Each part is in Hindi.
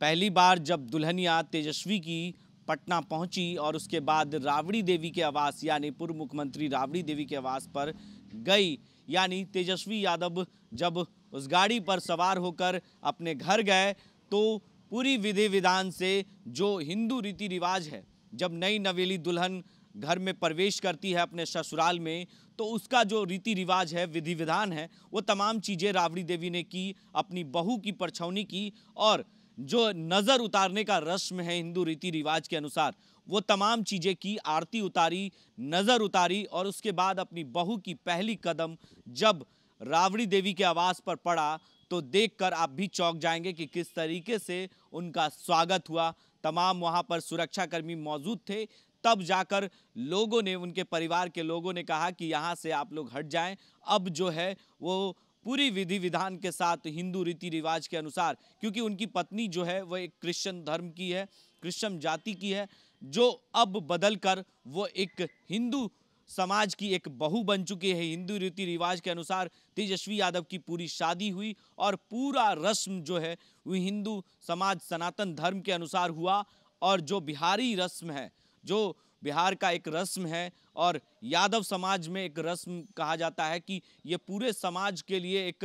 पहली बार जब दुल्हनिया तेजस्वी की पटना पहुंची और उसके बाद राबड़ी देवी के आवास यानी पूर्व मुख्यमंत्री राबड़ी देवी के आवास पर गई यानी तेजस्वी यादव जब उस गाड़ी पर सवार होकर अपने घर गए तो पूरी विधि विधान से जो हिंदू रीति रिवाज है जब नई नवेली दुल्हन घर में प्रवेश करती है अपने ससुराल में तो उसका जो रीति रिवाज है विधि विधान है वो तमाम चीज़ें रावड़ी देवी ने की अपनी बहू की परछौनी की और जो नज़र उतारने का रस्म है हिंदू रीति रिवाज के अनुसार वो तमाम चीज़ें की आरती उतारी नज़र उतारी और उसके बाद अपनी बहू की पहली कदम जब रावड़ी देवी के आवाज़ पर पड़ा तो देखकर आप भी चौंक जाएंगे कि किस तरीके से उनका स्वागत हुआ तमाम वहाँ पर सुरक्षाकर्मी मौजूद थे तब जाकर लोगों ने उनके परिवार के लोगों ने कहा कि यहाँ से आप लोग हट जाएं अब जो है वो पूरी विधि विधान के साथ हिंदू रीति रिवाज के अनुसार क्योंकि उनकी पत्नी जो है वह एक क्रिश्चन धर्म की है क्रिश्चन जाति की है जो अब बदल कर वो एक हिंदू समाज की एक बहू बन चुकी है हिंदू रीति रिवाज के अनुसार तेजस्वी यादव की पूरी शादी हुई और पूरा रस्म जो है वो हिंदू समाज सनातन धर्म के अनुसार हुआ और जो बिहारी रस्म है जो बिहार का एक रस्म है और यादव समाज में एक रस्म कहा जाता है कि ये पूरे समाज के लिए एक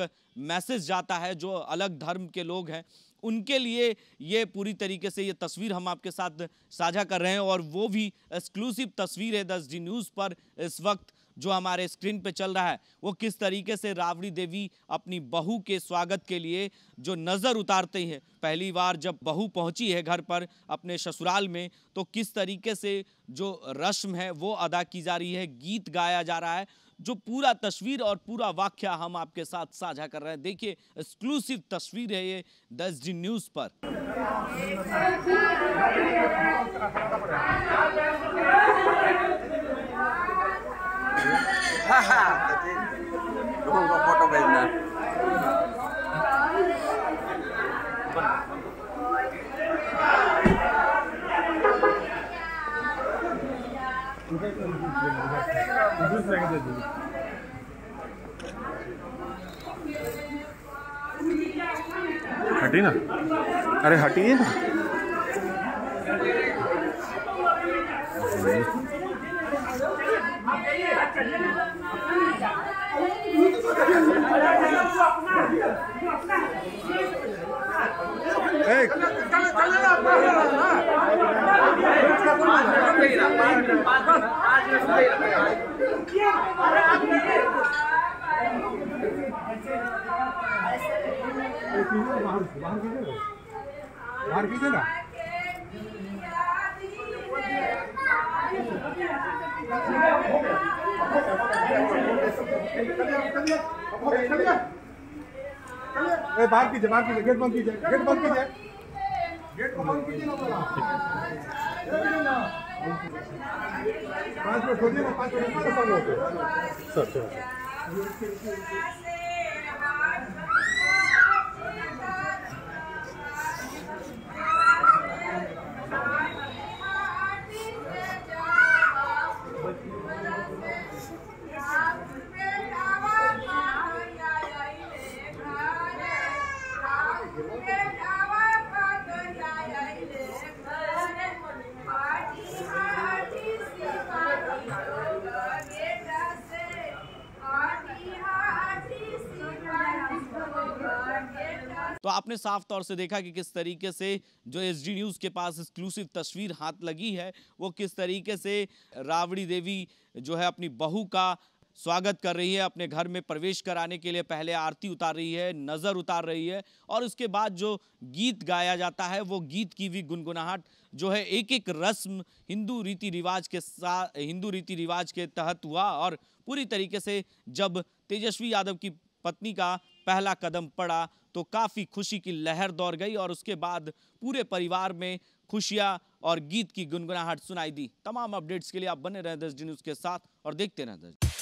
मैसेज जाता है जो अलग धर्म के लोग हैं उनके लिए ये पूरी तरीके से ये तस्वीर हम आपके साथ साझा कर रहे हैं और वो भी एक्सक्लूसिव तस्वीर है दस डी न्यूज़ पर इस वक्त जो हमारे स्क्रीन पे चल रहा है वो किस तरीके से रावड़ी देवी अपनी बहू के स्वागत के लिए जो नज़र उतारते हैं पहली बार जब बहू पहुंची है घर पर अपने ससुराल में तो किस तरीके से जो रस्म है वो अदा की जा रही है गीत गाया जा रहा है जो पूरा तस्वीर और पूरा वाक्य हम आपके साथ साझा कर रहे हैं देखिए एक्सक्लूसिव तस्वीर है ये दस डी न्यूज़ पर हटी ना अरे हटिए ना बाहर कीजिए ना बाहर कीजिए बाहर कीजिए गेट बंद कीजिए गेट बंद कीजिए गेट बंद कीजिए ना पांच मिनट छोड़िए ना पाँच मिनट सर तो आपने साफ तौर से देखा कि किस तरीके से जो एस न्यूज़ के पास एक्सक्लूसिव तस्वीर हाथ लगी है वो किस तरीके से रावड़ी देवी जो है अपनी बहू का स्वागत कर रही है अपने घर में प्रवेश कराने के लिए पहले आरती उतार रही है नज़र उतार रही है और उसके बाद जो गीत गाया जाता है वो गीत की भी गुनगुनाहट जो है एक एक रस्म हिंदू रीति रिवाज के साथ हिंदू रीति रिवाज के तहत हुआ और पूरी तरीके से जब तेजस्वी यादव की पत्नी का पहला कदम पड़ा तो काफ़ी खुशी की लहर दौड़ गई और उसके बाद पूरे परिवार में खुशियाँ और गीत की गुनगुनाहट सुनाई दी तमाम अपडेट्स के लिए आप बने रहें दस डी न्यूज़ के साथ और देखते रहें दस